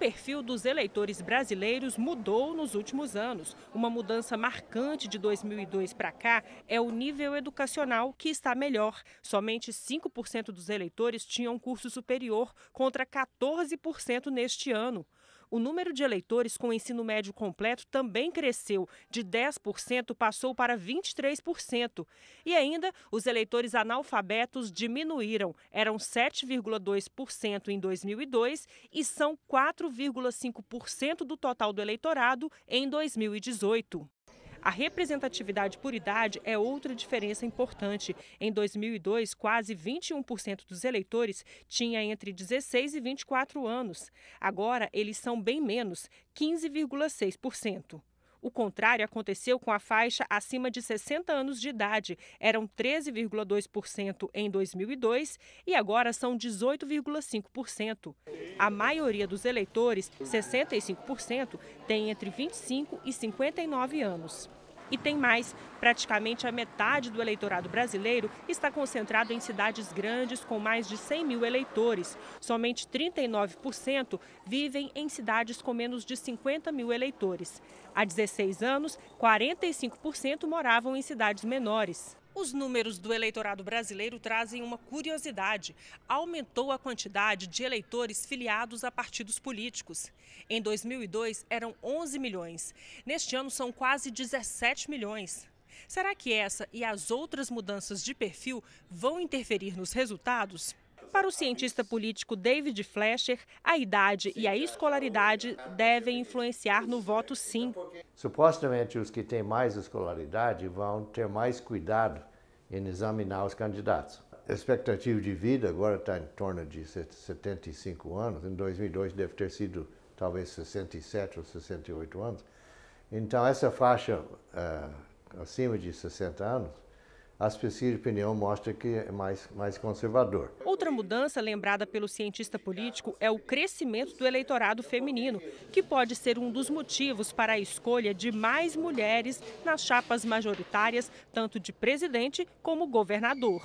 perfil dos eleitores brasileiros mudou nos últimos anos. Uma mudança marcante de 2002 para cá é o nível educacional que está melhor. Somente 5% dos eleitores tinham curso superior, contra 14% neste ano. O número de eleitores com ensino médio completo também cresceu, de 10% passou para 23%. E ainda, os eleitores analfabetos diminuíram, eram 7,2% em 2002 e são 4,5% do total do eleitorado em 2018. A representatividade por idade é outra diferença importante. Em 2002, quase 21% dos eleitores tinha entre 16 e 24 anos. Agora, eles são bem menos, 15,6%. O contrário aconteceu com a faixa acima de 60 anos de idade. Eram 13,2% em 2002 e agora são 18,5%. A maioria dos eleitores, 65%, tem entre 25 e 59 anos. E tem mais: praticamente a metade do eleitorado brasileiro está concentrado em cidades grandes com mais de 100 mil eleitores. Somente 39% vivem em cidades com menos de 50 mil eleitores. Há 16 anos, 45% moravam em cidades menores. Os números do eleitorado brasileiro trazem uma curiosidade. Aumentou a quantidade de eleitores filiados a partidos políticos. Em 2002, eram 11 milhões. Neste ano, são quase 17 milhões. Será que essa e as outras mudanças de perfil vão interferir nos resultados? Para o cientista político David Fletcher, a idade e a escolaridade devem influenciar no voto sim. Supostamente, os que têm mais escolaridade vão ter mais cuidado em examinar os candidatos. A expectativa de vida agora está em torno de 75 anos. Em 2002 deve ter sido talvez 67 ou 68 anos. Então, essa faixa uh, acima de 60 anos as pesquisas de opinião mostram que é mais, mais conservador. Outra mudança lembrada pelo cientista político é o crescimento do eleitorado feminino, que pode ser um dos motivos para a escolha de mais mulheres nas chapas majoritárias, tanto de presidente como governador.